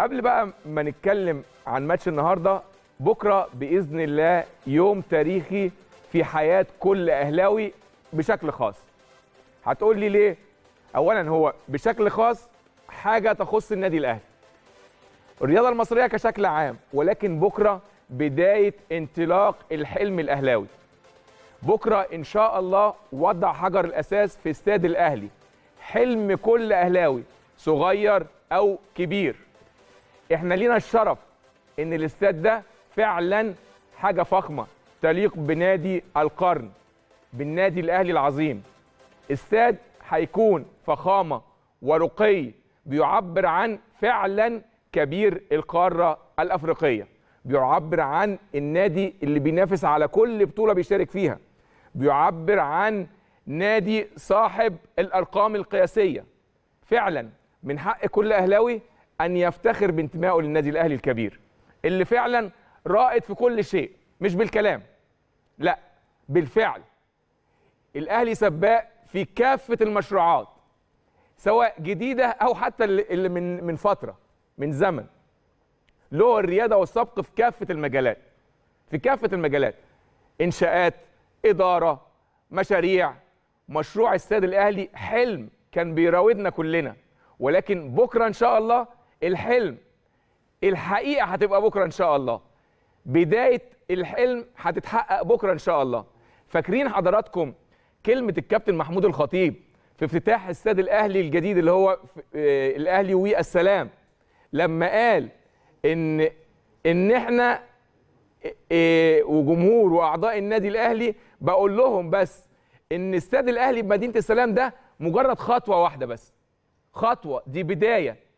قبل بقى ما نتكلم عن ماتش النهارده بكره باذن الله يوم تاريخي في حياه كل اهلاوي بشكل خاص هتقول لي ليه اولا هو بشكل خاص حاجه تخص النادي الاهلي الرياضه المصريه كشكل عام ولكن بكره بدايه انطلاق الحلم الاهلاوي بكره ان شاء الله وضع حجر الاساس في استاد الاهلي حلم كل اهلاوي صغير او كبير احنا لينا الشرف ان الاستاد ده فعلا حاجه فخمه تليق بنادي القرن بالنادي الاهلي العظيم استاد هيكون فخامه ورقي بيعبر عن فعلا كبير القاره الافريقيه بيعبر عن النادي اللي بينافس على كل بطوله بيشارك فيها بيعبر عن نادي صاحب الارقام القياسيه فعلا من حق كل اهلاوي ان يفتخر بانتمائه للنادي الاهلي الكبير اللي فعلا رائد في كل شيء مش بالكلام لا بالفعل الاهلي سباق في كافه المشروعات سواء جديده او حتى اللي من من فتره من زمن له الرياده والسبق في كافه المجالات في كافه المجالات انشاءات اداره مشاريع مشروع السيد الاهلي حلم كان بيراودنا كلنا ولكن بكره ان شاء الله الحلم الحقيقه هتبقى بكره ان شاء الله بدايه الحلم هتتحقق بكره ان شاء الله فاكرين حضراتكم كلمه الكابتن محمود الخطيب في افتتاح استاد الاهلي الجديد اللي هو آه، الاهلي وي السلام لما قال ان ان احنا آه، آه، وجمهور واعضاء النادي الاهلي بقول لهم بس ان استاد الاهلي بمدينه السلام ده مجرد خطوه واحده بس خطوه دي بدايه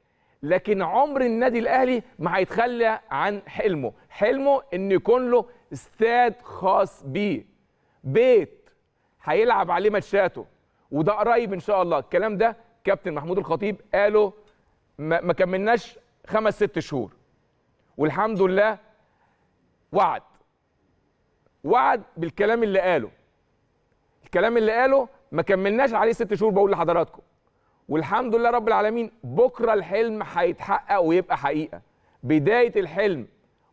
لكن عمر النادي الاهلي ما هيتخلى عن حلمه حلمه ان يكون له استاد خاص بيه بيت هيلعب عليه ماتشاته وده قريب ان شاء الله الكلام ده كابتن محمود الخطيب قاله ما كملناش خمس ست شهور والحمد لله وعد وعد بالكلام اللي قاله الكلام اللي قاله ما كملناش عليه ست شهور بقول لحضراتكم والحمد لله رب العالمين بكره الحلم هيتحقق ويبقى حقيقه بدايه الحلم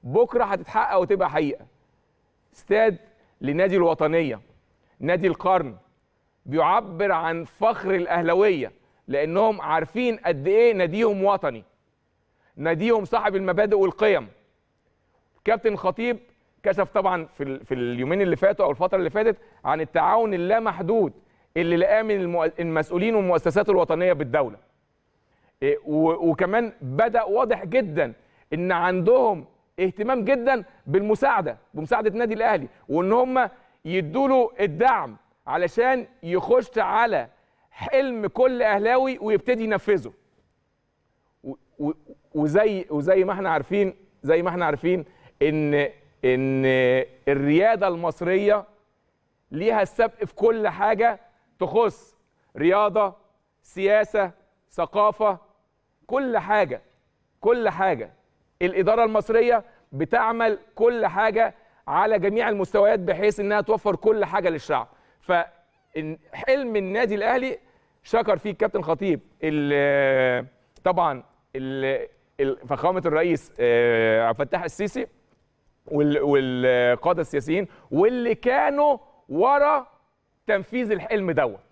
بكره هتتحقق وتبقى حقيقه استاد لنادي الوطنيه نادي القرن بيعبر عن فخر الاهلاويه لانهم عارفين قد ايه ناديهم وطني ناديهم صاحب المبادئ والقيم كابتن خطيب كشف طبعا في في اليومين اللي فاتوا او الفتره اللي فاتت عن التعاون اللامحدود اللي لقاه من المسؤولين والمؤسسات الوطنيه بالدوله إيه، وكمان بدا واضح جدا ان عندهم اهتمام جدا بالمساعده بمساعده النادي الاهلي وان هم يدوا له الدعم علشان يخش على حلم كل اهلاوي ويبتدي ينفذه وزي وزي ما احنا عارفين زي ما احنا عارفين ان ان الرياده المصريه ليها السبق في كل حاجه تخص رياضه سياسه ثقافه كل حاجه كل حاجه الاداره المصريه بتعمل كل حاجه على جميع المستويات بحيث انها توفر كل حاجه للشعب فحلم النادي الاهلي شكر فيه الكابتن خطيب طبعا فخامه الرئيس آه، عبد الفتاح السيسي والقاده السياسيين واللي كانوا ورا تنفيذ الحلم دوت